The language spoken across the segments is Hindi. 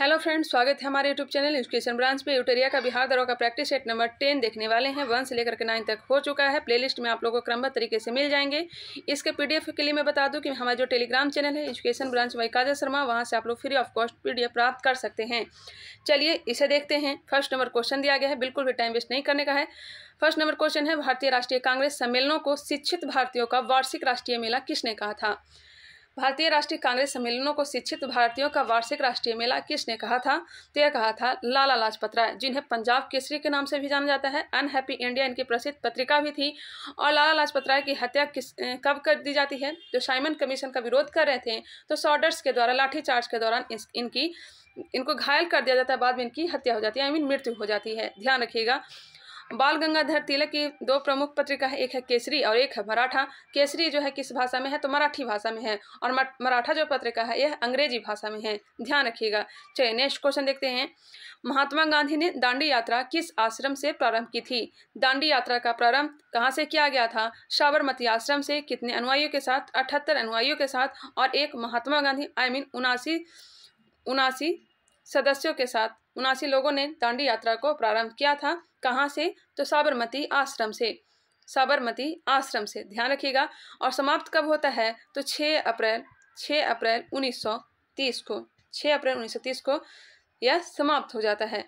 हेलो फ्रेंड्स स्वागत है हमारे यूट्यूब चैनल एजुकेशन ब्रांच पे यूटेरिया का बिहार दरों का प्रैक्टिस सेट नंबर टेन देखने वाले हैं वन से लेकर के नाइन तक हो चुका है प्लेलिस्ट में आप लोगों को क्रमबद्ध तरीके से मिल जाएंगे इसके पीडीएफ के लिए मैं बता दूं कि हमारा जो टेलीग्राम चैनल है education branch by Kajal Sharma वहाँ से आप लोग फ्री ऑफ कॉस्ट पी प्राप्त कर सकते हैं चलिए इसे देखते हैं फर्स्ट नंबर क्वेश्चन दिया गया है बिल्कुल भी टाइम वेस्ट नहीं करने का है फर्स्ट नंबर क्वेश्चन है भारतीय राष्ट्रीय कांग्रेस सम्मेलनों को शिक्षित भारतीयों का वार्षिक राष्ट्रीय मेला किसने कहा था भारतीय राष्ट्रीय कांग्रेस सम्मेलनों को शिक्षित भारतीयों का वार्षिक राष्ट्रीय मेला किसने कहा था तो यह कहा था लाला लाजपत राय जिन्हें पंजाब केसरी के नाम से भी जाना जाता है अनहैप्पी इंडिया इनकी प्रसिद्ध पत्रिका भी थी और लाला लाजपत राय की हत्या किस कब कर दी जाती है जो तो साइमन कमीशन का विरोध कर रहे थे तो सॉडर्स के द्वारा लाठीचार्ज के दौरान इनकी इनको घायल कर दिया जाता है बाद में इनकी हत्या हो जाती है आई मीन मृत्यु हो जाती है ध्यान रखिएगा बाल गंगाधर तिलक की दो प्रमुख पत्रिका है एक है केसरी और एक है मराठा केसरी जो है किस भाषा में है तो मराठी भाषा में है और मराठा जो पत्रिका है यह अंग्रेजी भाषा में है ध्यान रखिएगा चलिए नेक्स्ट क्वेश्चन देखते हैं महात्मा गांधी ने दांडी यात्रा किस आश्रम से प्रारंभ की थी दांडी यात्रा का प्रारंभ कहाँ से किया गया था साबरमती आश्रम से कितने अनुयायियों के साथ अठहत्तर अनुयायियों के साथ और एक महात्मा गांधी आई मीन उनासी उनासी सदस्यों के साथ उनासी लोगों ने दांडी यात्रा को प्रारंभ किया था कहाँ से तो साबरमती आश्रम से साबरमती आश्रम से ध्यान रखिएगा और समाप्त कब होता है तो 6 अप्रैल 6 अप्रैल 1930 को 6 अप्रैल 1930 को यह समाप्त हो जाता है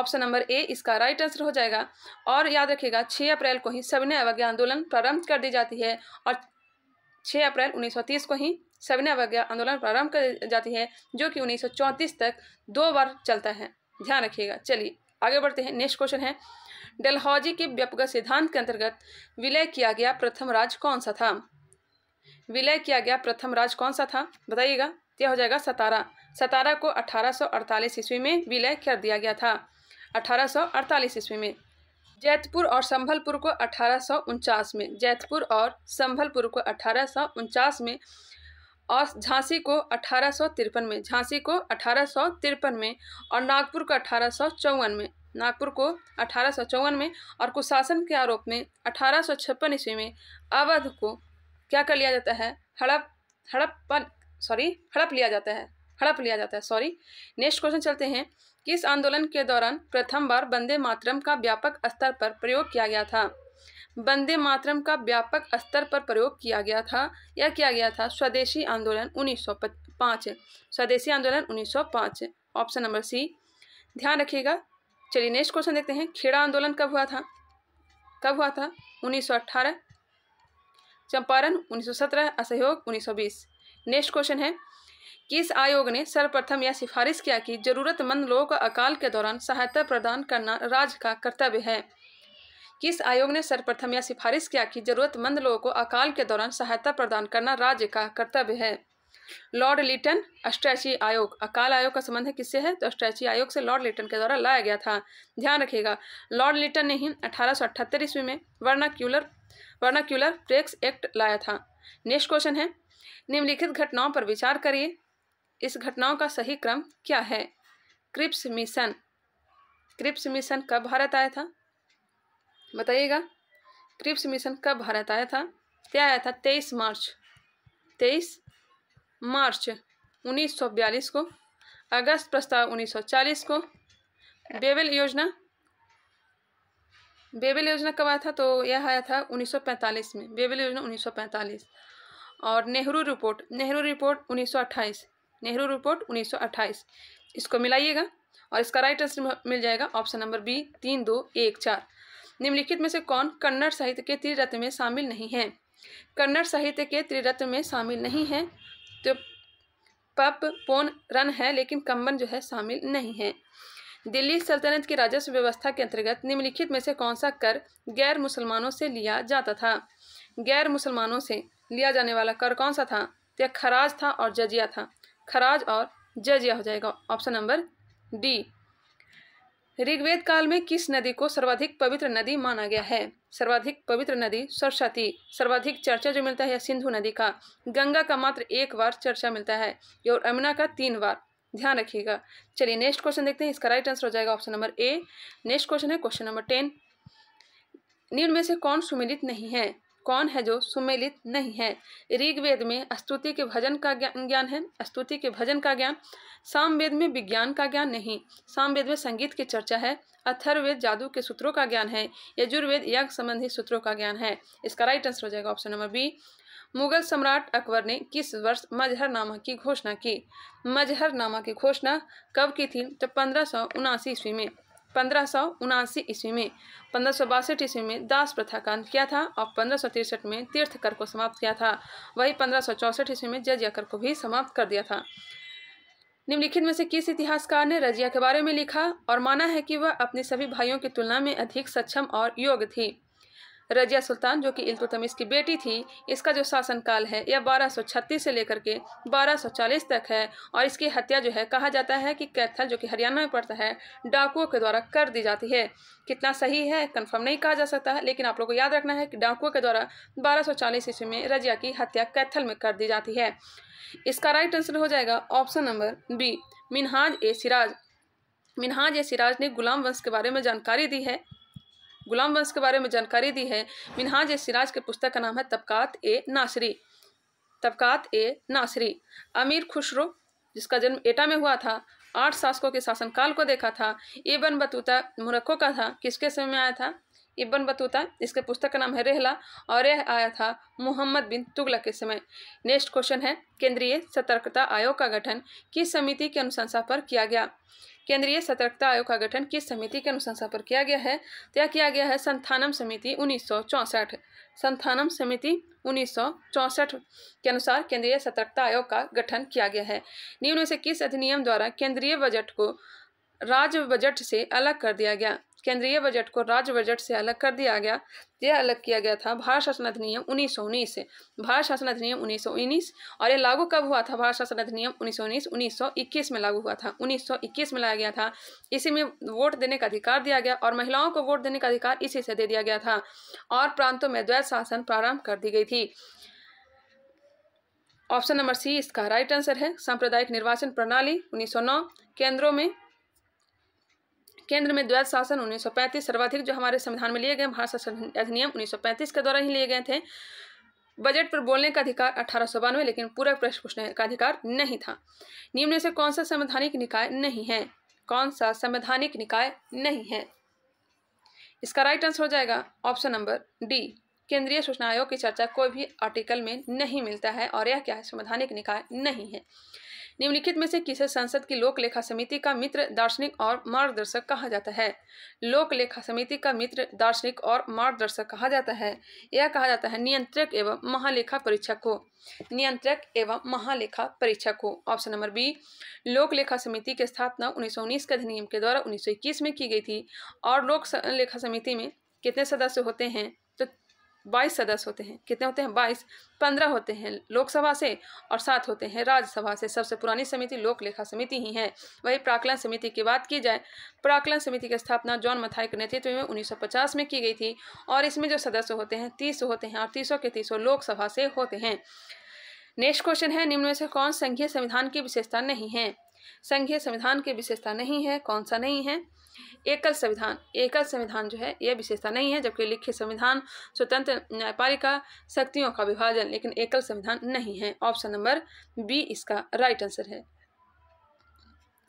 ऑप्शन नंबर ए इसका राइट आंसर हो जाएगा और याद रखिएगा 6 अप्रैल को ही सविनय अवज्ञा आंदोलन प्रारंभ कर दी जाती है और 6 अप्रैल 1930 को ही सविनय अवज्ञा आंदोलन प्रारंभ कर दी जाती है जो कि 1934 तक दो बार चलता है ध्यान रखिएगा चलिए आगे बढ़ते हैं नेक्स्ट क्वेश्चन है डलहौजी के व्यापक सिद्धांत के अंतर्गत विलय किया गया प्रथम राज कौन सा था विलय किया गया प्रथम राज कौन सा था बताइएगा यह हो जाएगा सतारा सतारा को 1848 ईस्वी में विलय कर दिया गया था 1848 ईस्वी में जैतपुर और संभलपुर को अठारह में जैतपुर और संभलपुर को अठारह में और झांसी को अठारह में झांसी को अठारह में और नागपुर को अठारह में नागपुर को अठारह में और कुशासन के आरोप में अठारह ईस्वी में अवध को क्या कर लिया जाता है हड़प हड़प्पन सॉरी हड़प लिया जाता है हड़प लिया जाता है सॉरी नेक्स्ट क्वेश्चन चलते हैं किस आंदोलन के दौरान प्रथम बार बंदे मातरम का व्यापक स्तर पर प्रयोग किया गया था वंदे मातरम का व्यापक स्तर पर प्रयोग किया गया था या किया गया था स्वदेशी आंदोलन 1905 स्वदेशी आंदोलन 1905 ऑप्शन नंबर सी ध्यान रखिएगा चलिए नेक्स्ट क्वेश्चन देखते हैं खेड़ा आंदोलन कब हुआ था कब हुआ था 1918 चंपारण 1917 असहयोग 1920 नेक्स्ट क्वेश्चन है किस आयोग ने सर्वप्रथम यह सिफारिश किया कि जरूरतमंद लोगों को अकाल के दौरान सहायता प्रदान करना राज्य का कर्तव्य है किस आयोग ने सर्वप्रथम यह सिफारिश किया कि जरूरतमंद लोगों को अकाल के दौरान सहायता प्रदान करना राज्य का कर्तव्य है लॉर्ड लिटन अस्ट्रैची आयोग अकाल आयोग का संबंध किससे है तो अस्ट्रैची आयोग से लॉर्ड लिटन के द्वारा लाया गया था ध्यान रखिएगा लॉर्ड लिटन ने ही अठारह ईस्वी में वर्नाक्यूलर वर्नाक्यूलर ब्रेक्स एक्ट लाया था नेक्स्ट क्वेश्चन है निम्नलिखित घटनाओं पर विचार करिए इस घटनाओं का सही क्रम क्या है क्रिप्स मिशन क्रिप्स मिशन कब भारत आया था बताइएगा क्रिप्स मिशन कब भारत आया था क्या आया था तेईस मार्च तेईस मार्च बयालीस को अगस्त प्रस्ताव 1940 को बेबल योजना बेबल योजना कब आया था तो यह आया था 1945 में बेबल योजना 1945 और Nehru report Nehru report 1928 Nehru report 1928 इसको मिलाइएगा और इसका राइट आंसर मिल जाएगा ऑप्शन नंबर बी तीन दो एक चार निम्नलिखित में से कौन कन्नड़ साहित्य के त्रिरत्न में शामिल नहीं है कन्नड़ साहित्य के त्रिरत्न में शामिल नहीं है तो पप पोन रन है लेकिन कम्बन जो है शामिल नहीं है दिल्ली सल्तनत की राजस्व व्यवस्था के अंतर्गत निम्नलिखित में से कौन सा कर गैर मुसलमानों से लिया जाता था गैर मुसलमानों से लिया जाने वाला कर कौन सा था तो खराज था और जजिया था खराज और जजिया हो जाएगा ऑप्शन नंबर डी ऋग्वेद काल में किस नदी को सर्वाधिक पवित्र नदी माना गया है सर्वाधिक पवित्र नदी सरस्वती सर्वाधिक चर्चा जो मिलता है सिंधु नदी का गंगा का मात्र एक बार चर्चा मिलता है और अमुना का तीन बार ध्यान रखिएगा चलिए नेक्स्ट क्वेश्चन देखते हैं इसका राइट आंसर हो जाएगा option number A next question है क्वेश्चन नंबर टेन निम्न में से कौन सुमिलित नहीं है कौन है जो सुमेलित नहीं है ऋग्वेद में स्तुति के भजन का ज्ञान है स्तुति के भजन का ज्ञान सामवेद में विज्ञान का ज्ञान नहीं सामवेद में संगीत की चर्चा है अथर्वेद जादू के सूत्रों का ज्ञान है यजुर्वेद यज्ञ संबंधी सूत्रों का ज्ञान है इसका राइट आंसर हो जाएगा ऑप्शन नंबर बी मुगल सम्राट अकबर ने किस वर्ष मजहरनामा की घोषणा की मजहरनामा की घोषणा कब की थी तो पंद्रह ईस्वी में पंद्रह सौ उनासी ईस्वी में पंद्रह सौ बासठ ईस्वी में दास प्रथा का अंत किया था और पंद्रह सौ तिरसठ में तीर्थ कर को समाप्त किया था वही पंद्रह सौ चौसठ ईस्वी में जजिया कर को भी समाप्त कर दिया था निम्नलिखित में से किस इतिहासकार ने रजिया के बारे में लिखा और माना है कि वह अपने सभी भाइयों की तुलना में अधिक सक्षम और योग्य थी रजिया सुल्तान जो कि इल्तुतमिश की बेटी थी इसका जो शासनकाल है यह 1236 से लेकर के 1240 तक है और इसकी हत्या जो है कहा जाता है कि कैथल जो कि हरियाणा में पड़ता है डाकुओं के द्वारा कर दी जाती है कितना सही है कन्फर्म नहीं कहा जा सकता है लेकिन आप लोग को याद रखना है कि डाकुओं के द्वारा चालीस ईस्वी में रजिया की हत्या कैथल में कर दी जाती है इसका राइट आंसर हो जाएगा option number B Minhaj e Siraj Minhaj e Siraj ने गुलाम वंश के बारे में जानकारी दी है गुलाम वंश के बारे में जानकारी दी है मिनहाज ए सिराज के पुस्तक का नाम है तबकात ए नासरी तबकात ए नासरी अमीर खुशरो जिसका जन्म एटा में हुआ था आठ शासकों के शासनकाल को देखा था इबन बतूता मुरक्को का था किसके समय में आया था इबन बतूता इसके पुस्तक का नाम है रेहला और यह आया था मोहम्मद बिन तुगलक के समय नेक्स्ट क्वेश्चन है केंद्रीय सतर्कता आयोग का गठन किस समिति के अनुशंसा पर किया गया केंद्रीय सतर्कता आयोग का गठन किस समिति के अनुशंसा पर किया गया है तो यह किया गया है संथानम समिति उन्नीस संथानम समिति उन्नीस के अनुसार केंद्रीय सतर्कता आयोग का गठन किया गया है निम्न से किस अधिनियम द्वारा केंद्रीय बजट को राज्य बजट से अलग कर दिया गया केंद्रीय बजट को राज्य बजट से अलग कर दिया गया यह अलग किया गया था भारत शासन अधिनियम उन्नीस सौ उन्नीस से भारत शासन अधिनियम उन्नीस सौ उन्नीस और यह लागू कब हुआ था भारत शासन अधिनियम उन्नीस सौ उन्नीस उन्नीस सौ इक्कीस में लागू हुआ था उन्नीस सौ इक्कीस में लाया गया था इसी में वोट देने का अधिकार दिया गया और महिलाओं को वोट देने का अधिकार इसी से दे दिया गया था और प्रांतों में द्वैत शासन प्रारंभ कर दी गई थी ऑप्शन नंबर सी इसका राइट आंसर है सांप्रदायिक निर्वाचन प्रणाली 1909 केंद्रों में केंद्र में द्वैत शासन 1935 सर्वाधिक जो हमारे संविधान में लिए गए भारत शासन अधिनियम 1935 के द्वारा ही लिए गए थे बजट पर बोलने का अधिकार अठारह लेकिन पूरा प्रश्न पूछने का अधिकार नहीं था निम्न से कौन सा संवैधानिक निकाय नहीं है कौन सा संवैधानिक निकाय नहीं है इसका राइट आंसर हो जाएगा ऑप्शन नंबर डी केंद्रीय सूचना आयोग की चर्चा कोई भी आर्टिकल में नहीं मिलता है और यह क्या है संवैधानिक निकाय नहीं है निम्नलिखित में से किसे संसद की लोक लेखा समिति का मित्र दार्शनिक और मार्गदर्शक कहा जाता है लोक लेखा समिति का मित्र दार्शनिक और मार्गदर्शक कहा जाता है यह कहा जाता है नियंत्रक एवं महालेखा परीक्षक को नियंत्रक एवं महालेखा परीक्षक को ऑप्शन नंबर बी लोक लेखा समिति की स्थापना उन्नीस के अधिनियम के द्वारा उन्नीस में की गई थी और लोक लेखा समिति में कितने सदस्य होते हैं बाईस सदस्य होते हैं कितने होते हैं बाईस पंद्रह होते हैं लोकसभा से और सात होते हैं राज्यसभा से सबसे पुरानी समिति लोक लेखा समिति ही है वही प्राकलन समिति की बात की जाए प्राकलन समिति की स्थापना जॉन मथाई के नेतृत्व में उन्नीस में की गई थी और इसमें जो सदस्य होते हैं तीस होते हैं और तीसों के तीसों लोकसभा से होते हैं नेक्स्ट क्वेश्चन है निम्न में से कौन संघीय संविधान की विशेषता नहीं है संघीय संविधान की विशेषता नहीं है कौन सा नहीं है एकल संविधान एकल संविधान जो है यह विशेषता नहीं है जबकि लिखित संविधान स्वतंत्र न्यायपालिका शक्तियों का विभाजन लेकिन एकल संविधान नहीं है ऑप्शन नंबर बी इसका राइट आंसर है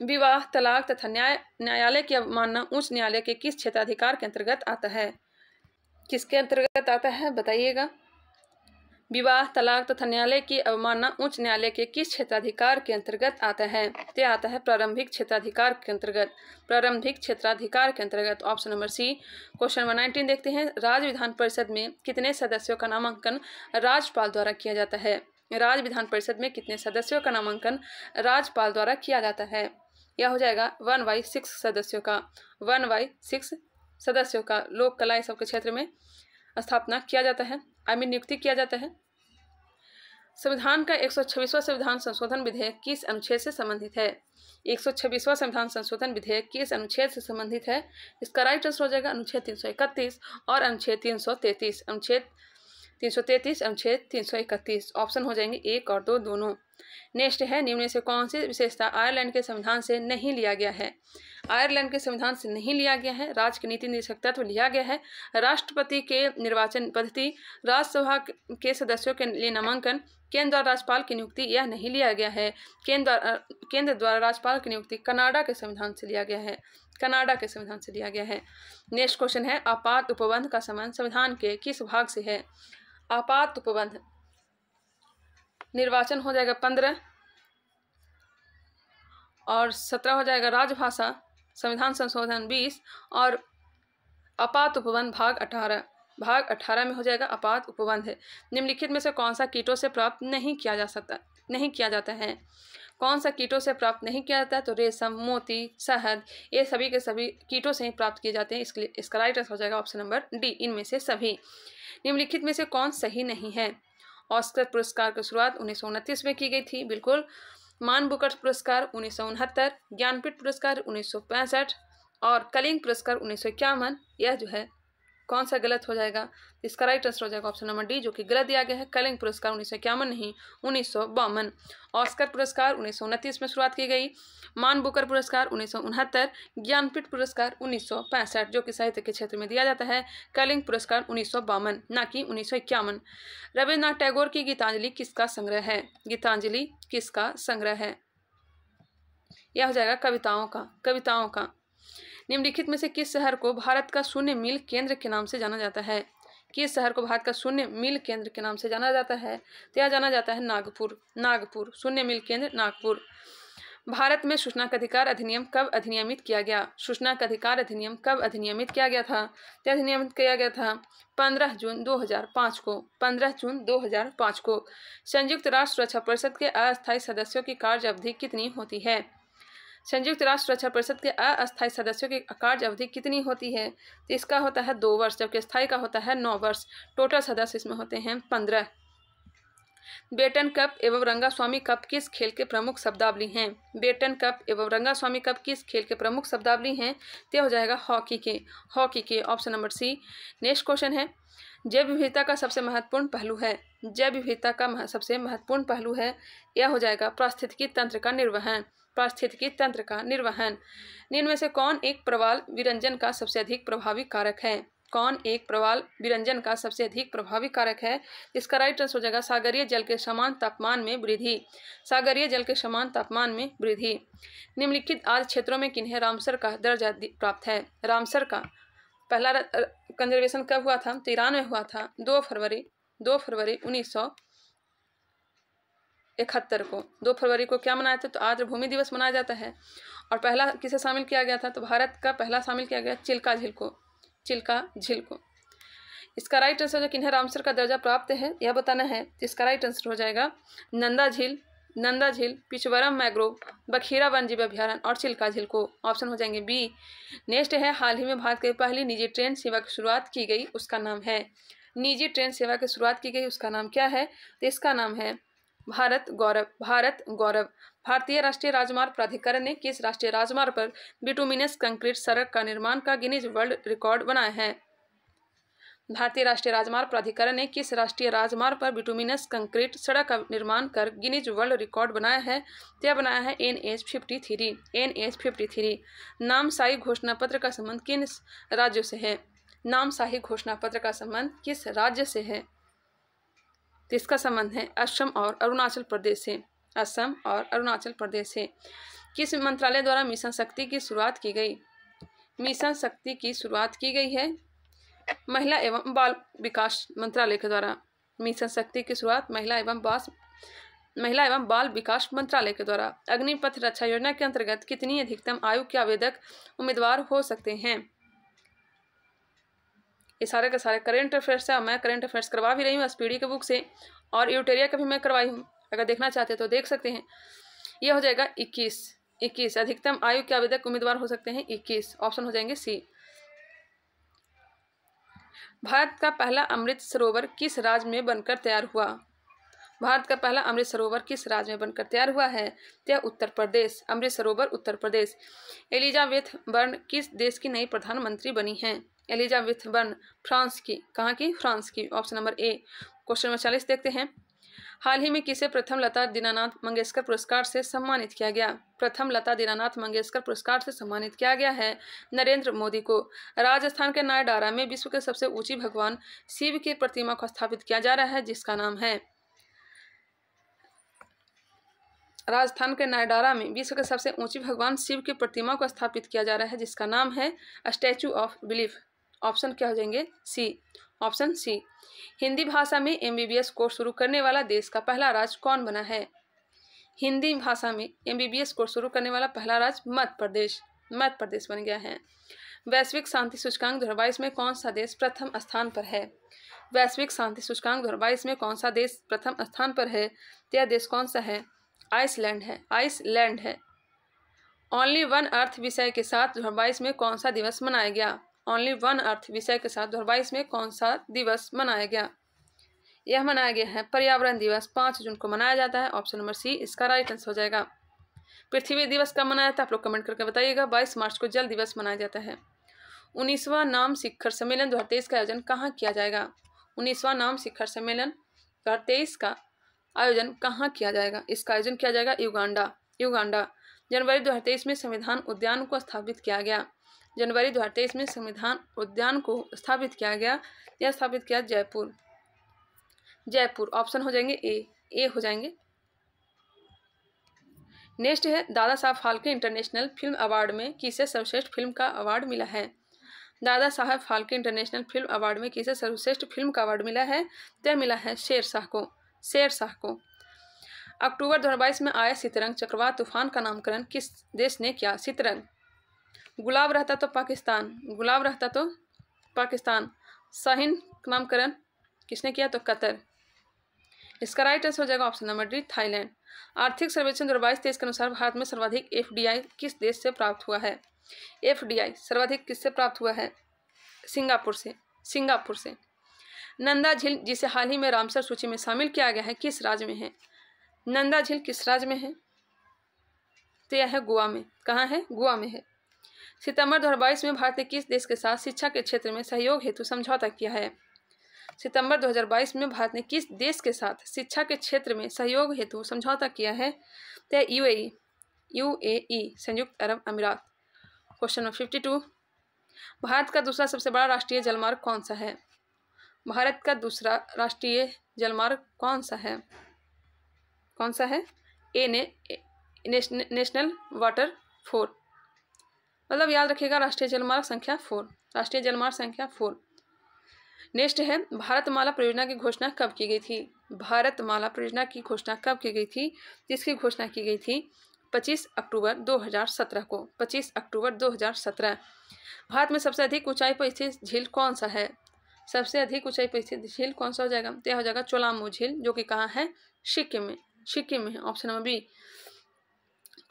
विवाह तलाक तथा न्याय न्यायालय की अवमानना उच्च न्यायालय के किस क्षेत्राधिकार के अंतर्गत आता है किसके अंतर्गत आता है बताइएगा विवाह तलाक तथा तो न्यायालय की अवमानना उच्च न्यायालय के किस क्षेत्राधिकार के अंतर्गत आता है ते आता है प्रारंभिक क्षेत्राधिकार के अंतर्गत प्रारंभिक क्षेत्राधिकार के अंतर्गत option number C question number nineteen देखते हैं राज्य विधान परिषद में कितने सदस्यों का नामांकन राज्यपाल द्वारा किया जाता है राज्य विधान परिषद में कितने सदस्यों का नामांकन राज्यपाल द्वारा किया जाता है यह हो जाएगा वन बाई सिक्स सदस्यों का वन बाई सिक्स सदस्यों का लोक कला सबके क्षेत्र में स्थापना किया जाता है आई मीन नियुक्ति किया जाता है संविधान का एक संविधान संशोधन विधेयक किस अनुच्छेद से संबंधित है एक संविधान संशोधन विधेयक किस अनुच्छेद से संबंधित है इसका राइट आंसर हो जाएगा अनुच्छेद तीन और अनुच्छेद तीन अनुच्छेद तीन सौ तैतीस अनुच्छेद तीन सौ इकतीस ऑप्शन हो जाएंगे एक और दो दोनों नेक्स्ट है निम्न से कौन सी विशेषता आयरलैंड के संविधान से नहीं लिया गया है आयरलैंड के संविधान से नहीं लिया गया है राज्य के नीति निरीक्षक तत्व लिया गया है राष्ट्रपति के निर्वाचन पद्धति राज्यसभा के सदस्यों के लिए नामांकन केंद्र द्वारा राज्यपाल की नियुक्ति यह नहीं लिया गया है केंद्र केंद्र द्वारा राज्यपाल की नियुक्ति कनाडा के संविधान से लिया गया है कनाडा के संविधान से लिया गया है नेक्स्ट क्वेश्चन है आपात उपबंध का संबंध संविधान के किस भाग से है आपात उपबंध निर्वाचन हो जाएगा पंद्रह और सत्रह हो जाएगा राजभाषा संविधान संशोधन बीस और अपात उपबंध भाग अठारह भाग अठारह में हो जाएगा अपात उपबंध है निम्नलिखित में से कौन सा कीटों से प्राप्त नहीं किया जा सकता नहीं किया जाता है कौन सा कीटों से प्राप्त नहीं किया जाता है तो रेशम मोती शहद ये सभी के सभी कीटों से ही प्राप्त किए जाते हैं इसके लिए इसका राइट आंसर हो जाएगा ऑप्शन नंबर डी इनमें से सभी निम्नलिखित में से कौन सही नहीं है ऑस्कर पुरस्कार की शुरुआत उन्नीस में की गई थी बिल्कुल मान बुकर पुरस्कार उन्नीस सौ उनहत्तर ज्ञानपीठ पुरस्कार उन्नीस सौ पैंसठ और कलिंग पुरस्कार उन्नीस सौ इक्यावन यह जो है कौन सा गलत हो जाएगा इसका राइट आंसर हो जाएगा ऑप्शन नंबर डी जो कि गलत दिया गया है कलिंग पुरस्कार उन्नीस नहीं उन्नीस ऑस्कर पुरस्कार उन्नीस में शुरुआत की गई मान बुकर पुरस्कार उन्नीस ज्ञानपीठ पुरस्कार उन्नीस जो कि साहित्य के क्षेत्र में दिया जाता है कलिंग पुरस्कार उन्नीस ना कि उन्नीस रविन्द्रनाथ टैगोर की गीतांजलि किसका संग्रह है गीतांजलि किसका संग्रह है यह हो जाएगा कविताओं का कविताओं का निम्नलिखित में से किस शहर को भारत का शून्य मील केंद्र के नाम से जाना जाता है किस शहर को भारत का शून्य मील केंद्र के नाम से जाना जाता है तो यह जाना जाता है नागपुर नागपुर शून्य मील केंद्र नागपुर भारत में सूचना का अधिकार अधिनियम कब अधिनियमित किया गया सूचना का अधिकार अधिनियम कब अधिनियमित किया गया था तो अधिनियमित किया गया था 15 जून 2005 को 15 जून 2005 को संयुक्त राष्ट्र सुरक्षा परिषद के अस्थायी सदस्यों की कार्य अवधि कितनी होती है संयुक्त राष्ट्र सुरक्षा परिषद के अस्थायी सदस्यों की कार्य अवधि कितनी होती है तो इसका होता है दो वर्ष जबकि स्थायी का होता है नौ वर्ष टोटल सदस्य इसमें होते हैं पंद्रह बेटन कप एवं रंगास्वामी कप किस खेल के प्रमुख शब्दावली हैं बेटन कप एवं रंगास्वामी कप किस खेल के प्रमुख शब्दावली हैं तो यह हो जाएगा हॉकी के हॉकी के option number C next question है जैव विविधता का सबसे महत्वपूर्ण पहलू है जैव विविधता का सबसे महत्वपूर्ण पहलू है यह हो जाएगा पारिस्थितिकी तंत्र का निर्वहन पारिस्थितिकी तंत्र का निर्वहन निम्न में से कौन एक प्रवाल विरंजन का सबसे अधिक प्रभावी कारक है कौन एक प्रवाल विरंजन का सबसे अधिक प्रभावी कारक है इसका राइट आंसर हो जाएगा सागरीय जल के समान तापमान में वृद्धि सागरीय जल के समान तापमान में वृद्धि निम्नलिखित आज क्षेत्रों में किन्हें रामसर का दर्जा प्राप्त है रामसर का पहला कंजर्वेशन कब हुआ था तिरानवे हुआ था दो फरवरी दो फरवरी उन्नीस सौ इकहत्तर को दो फरवरी को क्या मनाया था तो आर्द्रभूमि दिवस मनाया जाता है और पहला किसे शामिल किया गया था तो भारत का पहला शामिल किया गया चिल्का झील को चिल्का झील को इसका राइट आंसर जो किन्हें रामसर का दर्जा प्राप्त है यह बताना है इसका राइट आंसर हो जाएगा नंदा झील नंदा झील पिछवरम मैग्रोव बखीरा वनजीव अभ्यारण्य और चिल्का झील को ऑप्शन हो जाएंगे बी नेक्स्ट है हाल ही में भारत की पहली निजी ट्रेन सेवा की शुरुआत की गई उसका नाम है निजी ट्रेन सेवा की शुरुआत की गई उसका नाम क्या है तो इसका नाम है भारत गौरव भारत गौरव भारतीय राष्ट्रीय राजमार्ग प्राधिकरण ने किस राष्ट्रीय राजमार्ग पर बिटुमिनस कंक्रीट सड़क का निर्माण का गिनीज वर्ल्ड रिकॉर्ड बनाया है भारतीय राष्ट्रीय राजमार्ग प्राधिकरण ने किस राष्ट्रीय राजमार्ग पर बिटुमिनस कंक्रीट सड़क का निर्माण कर गिनीज वर्ल्ड रिकॉर्ड बनाया है यह बनाया है N H fifty three N H fifty three नामशाही घोषणा पत्र का संबंध किन राज्यों से है नामशाही घोषणा पत्र का संबंध किस राज्य से है तो इसका संबंध है असम और अरुणाचल प्रदेश से असम और अरुणाचल प्रदेश से किस मंत्रालय द्वारा मिशन शक्ति की शुरुआत की गई मिशन शक्ति की शुरुआत की गई है महिला एवं बाल विकास मंत्रालय के द्वारा मिशन शक्ति की शुरुआत महिला एवं बाल महिला एवं बाल विकास मंत्रालय के द्वारा अग्निपथ रक्षा योजना के अंतर्गत कितनी अधिकतम आयु के आवेदक उम्मीदवार हो सकते हैं ये सारे का सारे करेंट अफेयर्स है मैं करेंट अफेयर्स करवा भी रही हूँ एस के बुक से और यूटेरिया का भी मैं करवाई हूँ अगर देखना चाहते हैं तो देख सकते हैं ये हो जाएगा इक्कीस इक्कीस अधिकतम आयु के आवेदक उम्मीदवार हो सकते हैं इक्कीस ऑप्शन हो जाएंगे सी भारत का पहला अमृत सरोवर किस राज्य में बनकर तैयार हुआ भारत का पहला अमृत सरोवर किस राज्य में बनकर तैयार हुआ है यह उत्तर प्रदेश अमृत सरोवर उत्तर प्रदेश एलिजाबेथ बर्न किस देश की नई प्रधानमंत्री बनी हैं एलिजाबेथ बर्न फ्रांस की कहाँ की फ्रांस की option number A question number चालीस देखते हैं हाल ही में किसे प्रथम लता दीनानाथ मंगेशकर पुरस्कार से सम्मानित किया गया प्रथम लता दीनानाथ मंगेशकर पुरस्कार से सम्मानित किया गया है नरेंद्र मोदी को राजस्थान के नायडारा में विश्व के सबसे ऊंची भगवान शिव की प्रतिमा को स्थापित किया जा रहा है जिसका नाम है राजस्थान के नायडारा में विश्व के सबसे ऊंची भगवान शिव की प्रतिमा को स्थापित किया जा रहा है जिसका नाम है स्टैचू ऑफ बिलीफ ऑप्शन क्या हो जाएंगे सी ऑप्शन सी हिंदी भाषा में एमबीबीएस कोर्स शुरू करने वाला देश का पहला राज्य कौन बना है हिंदी भाषा में एमबीबीएस कोर्स शुरू करने वाला पहला राज्य मध्य प्रदेश मध्य प्रदेश बन गया है वैश्विक शांति सूचकांक दो में कौन सा देश प्रथम स्थान पर है वैश्विक शांति सूचकांक दो में कौन सा देश प्रथम स्थान पर है यह देश कौन सा है आइसलैंड है आइसलैंड है ओनली वन अर्थ विषय के साथ दो में कौन सा दिवस मनाया गया ओनली वन अर्थ विषय के साथ दो में कौन सा दिवस मनाया गया यह मनाया गया है पर्यावरण दिवस पाँच जून को मनाया जाता है ऑप्शन नंबर सी इसका राइट आंसर हो जाएगा पृथ्वी दिवस कब मनाया जाता है आप लोग कमेंट करके बताइएगा बाईस मार्च को जल दिवस मनाया जाता है उन्नीसवां नाम शिखर सम्मेलन दो का आयोजन कहाँ किया जाएगा उन्नीसवां नाम शिखर सम्मेलन दो का आयोजन कहाँ किया जाएगा इसका आयोजन किया जाएगा युगांडा युगांडा जनवरी दो में संविधान उद्यान को स्थापित किया गया जनवरी दो हज़ार तेईस में संविधान उद्यान को स्थापित किया गया या स्थापित किया जयपुर जयपुर ऑप्शन हो जाएंगे ए ए हो जाएंगे नेक्स्ट है दादा साहब फाल्के इंटरनेशनल फिल्म अवार्ड में किसे सर्वश्रेष्ठ फिल्म का अवार्ड मिला है दादा साहब फाल्के इंटरनेशनल फिल्म अवार्ड में किसे सर्वश्रेष्ठ फिल्म का अवार्ड मिला है तय मिला है शेर शाह को शेर शाह को अक्टूबर दो में आया सितरंग चक्रवात तूफान का नामकरण किस देश ने किया सितरंग गुलाब रहता तो पाकिस्तान गुलाब रहता तो पाकिस्तान शाहिन नामकरण किसने किया तो कतर इसका राइट आंसर हो जाएगा ऑप्शन नंबर डी थाईलैंड आर्थिक सर्वेक्षण दो हज़ार बाईस तेईस के अनुसार भारत में सर्वाधिक एफ किस देश से प्राप्त हुआ है एफ सर्वाधिक किससे प्राप्त हुआ है सिंगापुर से सिंगापुर से नंदा झील जिसे हाल ही में रामसर सूची में शामिल किया गया है किस राज्य में है नंदा झील किस राज्य में है तो यह है गोवा में कहाँ है गोवा में है सितंबर 2022 में भारत ने किस देश के साथ शिक्षा के क्षेत्र में सहयोग हेतु समझौता किया है सितंबर 2022 में भारत ने किस देश के साथ शिक्षा के क्षेत्र में सहयोग हेतु समझौता किया है तय यू ए यूएई संयुक्त अरब अमीरात question number fifty two Bharat का दूसरा सबसे बड़ा राष्ट्रीय जलमार्ग कौन सा है भारत का दूसरा राष्ट्रीय जलमार्ग कौन सा है कौन सा है ए ने, ए, ने, नेशनल वाटर फोर मतलब याद रखिएगा राष्ट्रीय जलमार्ग संख्या फोर राष्ट्रीय जलमार्ग संख्या फोर नेक्स्ट है भारतमाला परियोजना की घोषणा कब की गई थी भारतमाला परियोजना की घोषणा कब की गई थी जिसकी घोषणा की गई थी 25 अक्टूबर 2017 को 25 अक्टूबर 2017 भारत में सबसे अधिक ऊंचाई पर स्थित झील कौन सा है सबसे अधिक ऊंचाई पर स्थित झील कौन सा हो जाएगा तो यह हो जाएगा चोलामू झील जो कि कहाँ है सिक्किम में सिक्किम में ऑप्शन नंबर बी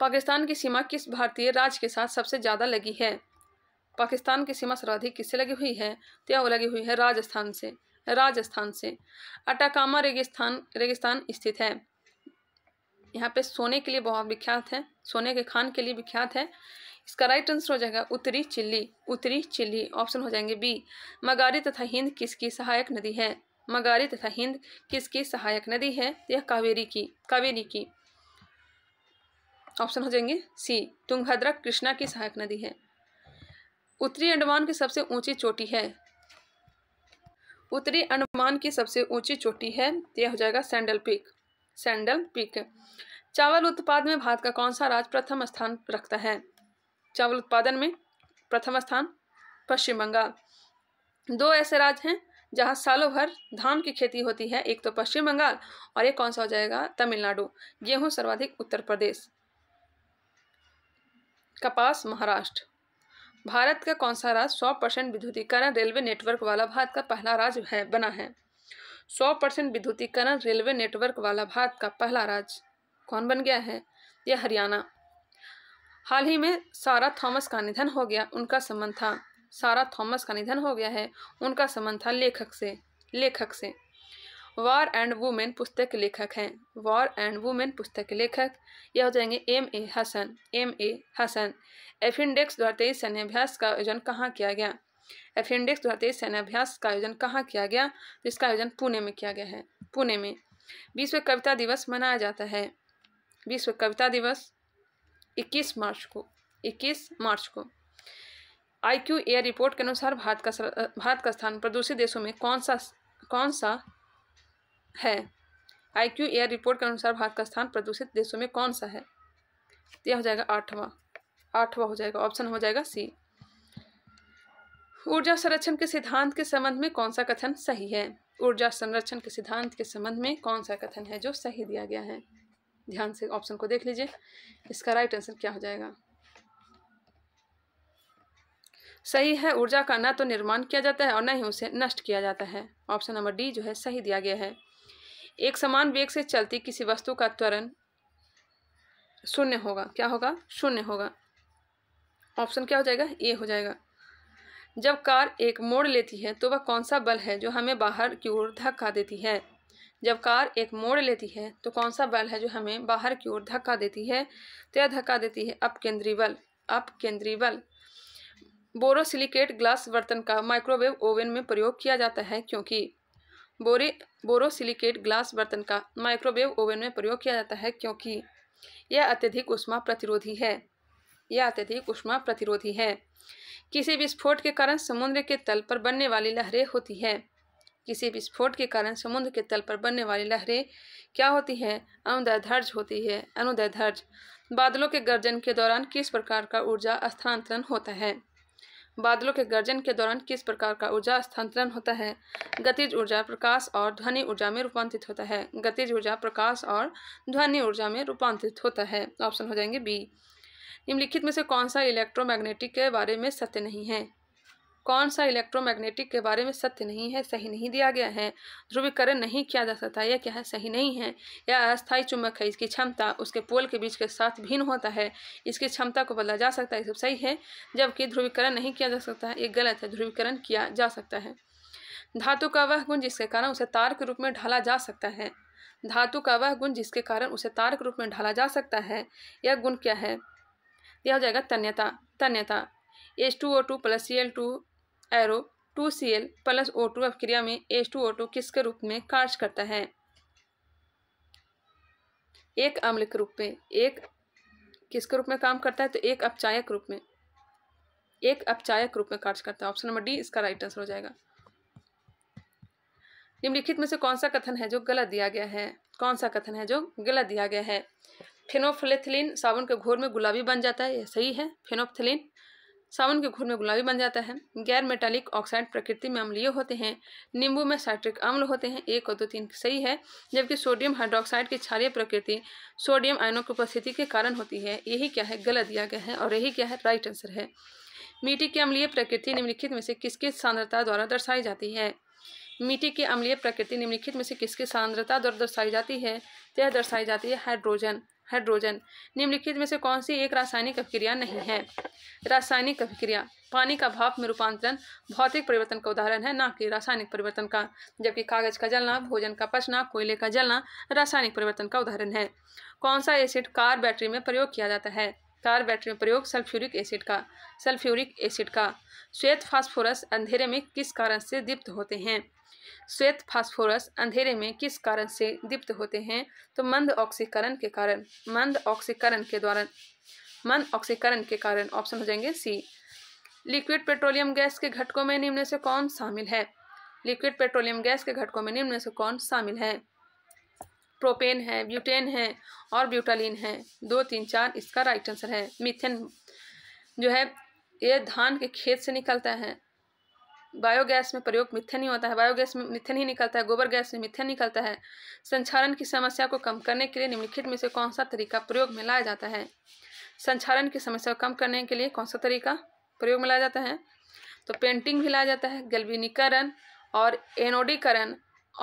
पाकिस्तान की सीमा किस भारतीय राज्य के साथ सबसे ज़्यादा लगी है पाकिस्तान की सीमा सर्वाधिक किससे लगी हुई है तो यह लगी हुई है राजस्थान से राजस्थान से अटाकामा रेगिस्तान रेगिस्तान स्थित है यहाँ पे सोने के लिए बहुत विख्यात है सोने के खान के लिए विख्यात है इसका राइट आंसर हो जाएगा उत्तरी चिल्ली उत्तरी चिल्ली ऑप्शन हो जाएंगे बी मगारी तथा हिंद किसकी सहायक नदी है मगारी तथा हिंद किसकी सहायक नदी है यह कावेरी की कावेरी की ऑप्शन हो जाएंगे सी तुंगभद्रा कृष्णा की सहायक नदी है उत्तरी अंडमान की सबसे ऊंची चोटी है उत्तरी अंडमान की सबसे ऊंची चोटी है यह हो जाएगा सैंडल पीक सैंडल पीक चावल उत्पाद में भारत का कौन सा राज्य प्रथम स्थान रखता है चावल उत्पादन में प्रथम स्थान पश्चिम बंगाल दो ऐसे राज्य हैं जहाँ सालों भर धान की खेती होती है एक तो पश्चिम बंगाल और एक कौन सा हो जाएगा तमिलनाडु गेहूँ सर्वाधिक उत्तर प्रदेश कपास महाराष्ट्र भारत का कौन सा राज्य सौ परसेंट विद्युतीकरण रेलवे नेटवर्क वाला भारत का पहला राज्य है बना है सौ परसेंट विद्युतीकरण रेलवे नेटवर्क वाला भारत का पहला राज्य कौन बन गया है यह हरियाणा हाल ही में सारा थॉमस का निधन हो गया उनका संबंध था सारा थॉमस का निधन हो गया है उनका संबंध था लेखक से लेखक से वॉर एंड वुमेन पुस्तक लेखक हैं वॉर एंड वुमेन पुस्तक लेखक यह हो जाएंगे M A Hasan M A Hasan एफिनडेक्स दो तेईस सैन्यभ्यास का आयोजन कहाँ किया गया एफिनडेक्स द्वारा तेईस सैन्यभ्यास का आयोजन कहाँ किया गया जिसका इसका आयोजन पुणे में किया गया है पुणे में विश्व कविता दिवस मनाया जाता है विश्व कविता दिवस इक्कीस मार्च को इक्कीस मार्च को आई क्यू एयर रिपोर्ट के अनुसार भारत का भारत का स्थान प्रदूषित देशों में कौन सा कौन सा है आईक्यू एयर रिपोर्ट के अनुसार भारत का स्थान प्रदूषित देशों में कौन सा है यह हो जाएगा आठवां आठवां हो जाएगा ऑप्शन हो जाएगा सी ऊर्जा संरक्षण के सिद्धांत के संबंध में कौन सा कथन सही है ऊर्जा संरक्षण के सिद्धांत के संबंध में कौन सा कथन है जो सही दिया गया है ध्यान से ऑप्शन को देख लीजिए इसका राइट आंसर क्या हो जाएगा सही है ऊर्जा का न तो निर्माण किया जाता है और न ही उसे नष्ट किया जाता है ऑप्शन नंबर डी जो है सही दिया गया है एक समान वेग से चलती किसी वस्तु का त्वरण शून्य होगा क्या होगा शून्य होगा ऑप्शन क्या हो जाएगा ए हो जाएगा जब कार एक मोड़ लेती है तो वह कौन सा बल है जो हमें बाहर की ओर धक्का देती है जब कार एक मोड़ लेती है तो कौन सा बल है जो हमें बाहर की ओर धक्का देती है तो यह धक्का देती है अपकेंद्रीय बल अपकेंद्रीय बल बोरोसिलिकेट ग्लास बर्तन का माइक्रोवेव ओवन में प्रयोग किया जाता है क्योंकि बोरे बोरोसिलिकेट ग्लास बर्तन का माइक्रोवेव ओवन में प्रयोग किया जाता है क्योंकि यह अत्यधिक उष्मा प्रतिरोधी है यह अत्यधिक उष्मा प्रतिरोधी है किसी विस्फोट के कारण समुद्र के तल पर बनने वाली लहरें होती है किसी विस्फोट के कारण समुद्र के तल पर बनने वाली लहरें क्या होती हैं अनुदयधर्ज होती है अनुदयधर्ज बादलों के गर्जन के दौरान किस प्रकार का ऊर्जा स्थानांतरण होता है बादलों के गर्जन के दौरान किस प्रकार का ऊर्जा स्थानांतरण होता है गतिज ऊर्जा प्रकाश और ध्वनि ऊर्जा में रूपांतरित होता है गतिज ऊर्जा प्रकाश और ध्वनि ऊर्जा में रूपांतरित होता है ऑप्शन हो जाएंगे बी निम्नलिखित में से कौन सा इलेक्ट्रोमैग्नेटिक के बारे में सत्य नहीं है कौन सा इलेक्ट्रोमैग्नेटिक के बारे में सत्य नहीं है सही नहीं दिया गया है ध्रुवीकरण नहीं किया जा सकता यह क्या है सही नहीं है यह अस्थायी चुंबक है इसकी क्षमता उसके पोल के बीच के साथ भिन्न होता है इसकी क्षमता को बदला जा सकता है सब सही है जबकि ध्रुवीकरण नहीं किया जा सकता है ये गलत है ध्रुवीकरण किया जा सकता है धातु का वह गुण जिसके कारण उसे तार के रूप में ढाला जा सकता है धातु का वह गुण जिसके कारण उसे तार के रूप में ढाला जा सकता है यह गुण क्या है यह हो जाएगा तन्यता तन्यता H two O two plus C L two arrow two C L plus O two अपक्रिया में एच टू ओ टू किसके रूप में कार्य करता है एक अम्ल के रूप में एक किसके रूप में काम करता है तो एक अपचायक रूप में एक अपचायक रूप में कार्य करता है ऑप्शन नंबर डी इसका राइट आंसर हो जाएगा निम्नलिखित में से कौन सा कथन है जो गलत दिया गया है कौन सा कथन है जो गलत दिया गया है फेनोफलेथिलीन साबुन के घोर में गुलाबी बन जाता है यह सही है फेनोफथिलीन सावन के घोर में गुलाबी बन जाता है गैर मेटालिक ऑक्साइड प्रकृति में अम्लीय होते हैं नींबू में साइट्रिक अम्ल होते हैं एक और दो तीन सही है जबकि सोडियम हाइड्रोक्साइड की क्षारीय प्रकृति सोडियम आयनों की उपस्थिति के कारण होती है यही क्या है गलत दिया गया है और यही क्या है राइट आंसर है मिट्टी की अम्लीय प्रकृति निम्नलिखित में से किसकी सांद्रता द्वारा दर्शाई जाती है मिट्टी की अम्लीय प्रकृति निम्नलिखित में से किसकी सांद्रता द्वारा दर्शाई जाती है तो यह दर्शाई जाती है हाइड्रोजन हाइड्रोजन निम्नलिखित में से कौन सी एक रासायनिक अभिक्रिया नहीं है रासायनिक अभिक्रिया पानी का भाप में रूपांतरण भौतिक परिवर्तन का उदाहरण है ना कि रासायनिक परिवर्तन का जबकि कागज का जलना भोजन का पचना कोयले का जलना रासायनिक परिवर्तन का उदाहरण है कौन सा एसिड कार बैटरी में प्रयोग किया जाता है कार बैटरी में प्रयोग सल्फ्यूरिक एसिड का सल्फ्यूरिक एसिड का श्वेत फास्फोरस अंधेरे में किस कारण से दीप्त होते हैं श्वेत फास्फोरस अंधेरे में किस कारण से दीप्त होते हैं तो मंद ऑक्सीकरण के कारण मंद ऑक्सीकरण के द्वारा मंद ऑक्सीकरण के कारण ऑप्शन हो जाएंगे सी लिक्विड पेट्रोलियम गैस के घटकों में निम्न से कौन शामिल है लिक्विड पेट्रोलियम गैस के घटकों में निम्न से कौन शामिल है प्रोपेन है ब्यूटेन है और ब्यूटालीन है दो तीन चार इसका राइट आंसर है मिथेन जो है ये धान के खेत से निकलता है बायोगैस में प्रयोग मिथेन ही होता है बायोगैस में मिथेन ही निकलता है गोबर गैस में मिथेन निकलता है संचारण की समस्या को कम करने के लिए निम्नलिखित में से कौन सा तरीका प्रयोग में लाया जाता है संचारण की समस्या को कम करने के लिए कौन सा तरीका प्रयोग में लाया जाता है तो पेंटिंग भी लाया जाता है गलबीनीकरण और एनोडीकरण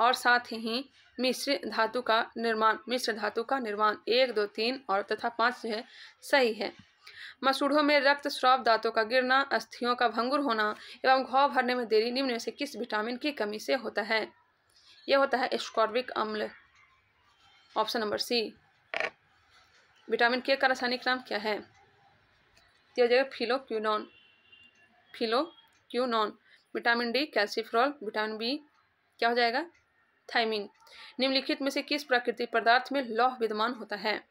और साथ ही मिश्र धातु का निर्माण मिश्र धातु का निर्माण एक दो तीन और तथा पाँच जो है सही है मसूढ़ों में रक्त स्राव दांतों का गिरना अस्थियों का भंगुर होना एवं घाव भरने में देरी निम्न में से किस विटामिन की कमी से होता है यह होता है स्कॉर्बिक अम्ल ऑप्शन नंबर सी विटामिन के का रासायनिक नाम क्या है दिया जाएगा phylloquinone vitamin D calciferol vitamin B क्या हो जाएगा थाइमिन निम्नलिखित में से किस प्राकृतिक पदार्थ में लौह विद्यमान होता है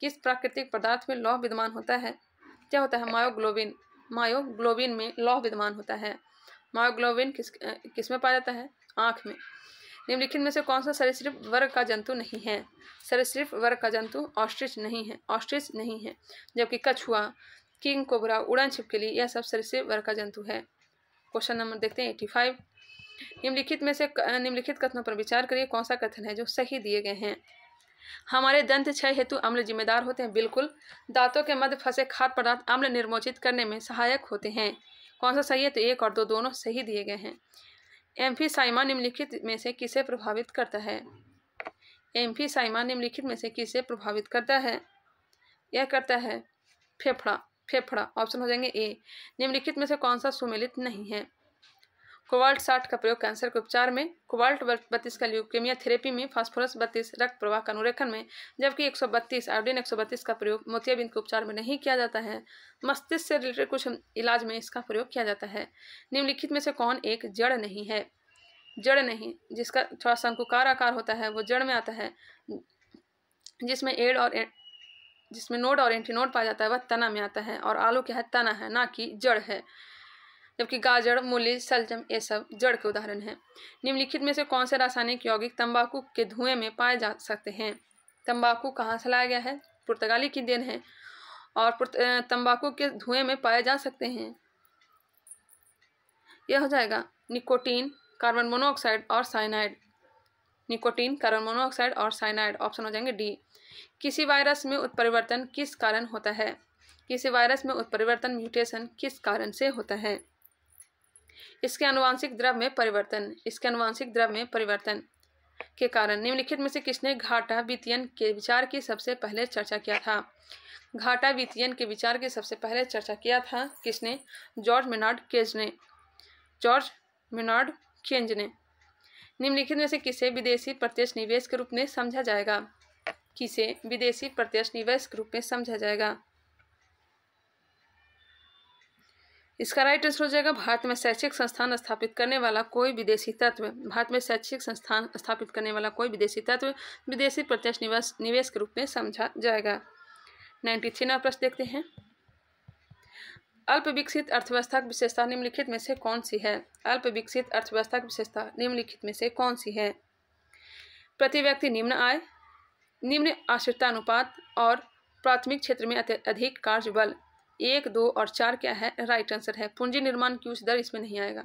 किस प्राकृतिक पदार्थ में लौह विद्यमान होता है क्या होता है मायोग्लोबिन मायोग्लोबिन में लौह विद्यमान होता है मायोग्लोबिन किस किस में पाया जाता है आँख में निम्नलिखित में से कौन सा सिर्फ वर्ग का जंतु नहीं है सिर्फ वर्ग का जंतु ऑस्ट्रिच नहीं है ऑस्ट्रिच नहीं है जबकि कछुआ किंग कोबरा उड़न छिपकली यह सब सिर्फ वर्ग का जंतु है क्वेश्चन नंबर देखते हैं एट्टी फाइव निम्नलिखित में से निम्नलिखित कथनों पर विचार करिए कौन सा कथन है जो सही दिए गए हैं हमारे दंत क्षय हेतु अम्ल जिम्मेदार होते हैं बिल्कुल दांतों के मध्य फंसे खाद्य पदार्थ अम्ल निर्मोचित करने में सहायक होते हैं कौन सा सही है तो एक और दो दोनों सही दिए गए हैं एम्फीसाइमा निम्नलिखित में से किसे प्रभावित करता है एम्फीसाइमा निम्नलिखित में से किसे प्रभावित करता है यह करता है फेफड़ा फेफड़ा ऑप्शन हो जाएंगे ए निम्नलिखित में से कौन सा सुमिलित नहीं है कोवाल्ट साठ का प्रयोग कैंसर के उपचार में कोवाल्ट बत्तीस का ल्यूकेमिया थेरेपी में फास्फोरस बत्तीस रक्त प्रवाह का अनुरेखन में जबकि एक सौ बत्तीस आयोडीन एक सौ बत्तीस का प्रयोग मोतियाबिंद के उपचार में नहीं किया जाता है मस्तिष्क से रिलेटेड कुछ इलाज में इसका प्रयोग किया जाता है निम्नलिखित में से कौन एक जड़ नहीं है जड़ नहीं जिसका थोड़ा शंकुकार आकार होता है वो जड़ में आता है जिसमें एड और एड, जिसमें नोड और एंटीनोड पाया जाता है वह तना में आता है और आलू क्या है तना है ना कि जड़ है जबकि गाजर मूली सलजम ये सब जड़ के उदाहरण हैं निम्नलिखित में से कौन से रासायनिक यौगिक तंबाकू के धुएं में पाए जा सकते हैं तंबाकू कहाँ से लाया गया है पुर्तगाली की देन है और तंबाकू के धुएं में पाए जा सकते हैं यह हो जाएगा निकोटीन कार्बन मोनोऑक्साइड और साइनाइड निकोटीन कार्बन मोनोऑक्साइड और साइनाइड ऑप्शन हो जाएंगे डी किसी वायरस में उत्परिवर्तन किस कारण होता है किसी वायरस में उत्परिवर्तन म्यूटेशन किस कारण से होता है इसके अनुवांशिक द्रव में परिवर्तन इसके अनुवांशिक द्रव में परिवर्तन के कारण निम्नलिखित में से किसने घाटा वित्तीयन के विचार की सबसे पहले चर्चा किया था घाटा वित्तीयन के विचार की सबसे पहले चर्चा किया था किसने जॉर्ज मेनार्ड केज ने जॉर्ज मेनार्ड केंज ने निम्नलिखित में से किसे विदेशी प्रत्यक्ष निवेश के रूप में समझा जाएगा किसे विदेशी प्रत्यक्ष निवेश के रूप में समझा जाएगा इसका राइट आंसर हो जाएगा भारत में शैक्षिक संस्थान स्थापित करने वाला कोई विदेशी तत्व भारत में शैक्षिक संस्थान स्थापित करने वाला कोई विदेशी तत्व विदेशी प्रत्यक्ष निवेश निवेश के रूप में समझा जाएगा नाइन्टी थ्री नंबर प्रश्न देखते हैं अल्प विकसित अर्थव्यवस्था की विशेषता निम्नलिखित में से कौन सी है अल्प विकसित अर्थव्यवस्था की विशेषता निम्नलिखित में से कौन सी है प्रति व्यक्ति निम्न आय निम्न आश्रिता अनुपात और प्राथमिक क्षेत्र में अधिक कार्य बल एक दो और चार क्या है राइट आंसर है पूंजी निर्माण की उच्च दर इसमें नहीं आएगा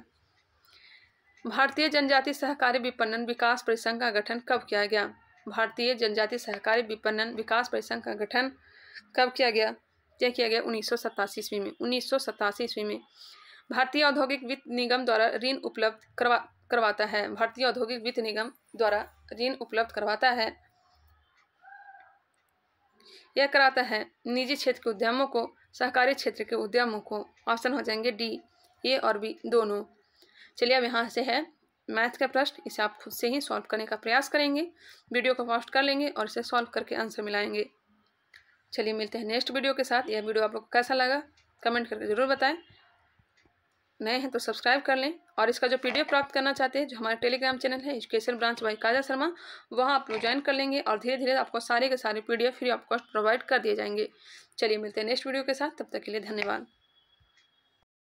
भारतीय जनजाति सहकारी विपणन विकास परिसंघ का गठन कब किया गया भारतीय जनजाति सहकारी विपणन विकास परिसंघ का गठन कब किया गया क्या किया गया उन्नीस सौ ईस्वी में उन्नीस सौ ईस्वी में भारतीय औद्योगिक वित्त निगम द्वारा ऋण उपलब्ध करवा करवाता है भारतीय औद्योगिक वित्त निगम द्वारा ऋण उपलब्ध करवाता है यह कराता है निजी क्षेत्र के उद्यमों को सहकारी क्षेत्र के उद्यमों को ऑप्शन हो जाएंगे डी ए और बी दोनों चलिए अब यहाँ से है मैथ का प्रश्न इसे आप खुद से ही सॉल्व करने का प्रयास करेंगे वीडियो को पॉस्ट कर लेंगे और इसे सॉल्व करके आंसर मिलाएंगे चलिए मिलते हैं नेक्स्ट वीडियो के साथ यह वीडियो आप लोग कैसा लगा कमेंट करके ज़रूर बताएं नए हैं तो सब्सक्राइब कर लें और इसका जो पीडीएफ प्राप्त करना चाहते हैं जो हमारा टेलीग्राम चैनल है education branch by Kajal Sharma वहाँ आप लोग ज्वाइन कर लेंगे और धीरे धीरे आपको सारे के सारे PDF free of cost provide कर दिए जाएंगे चलिए मिलते हैं नेक्स्ट वीडियो के साथ तब तक के लिए धन्यवाद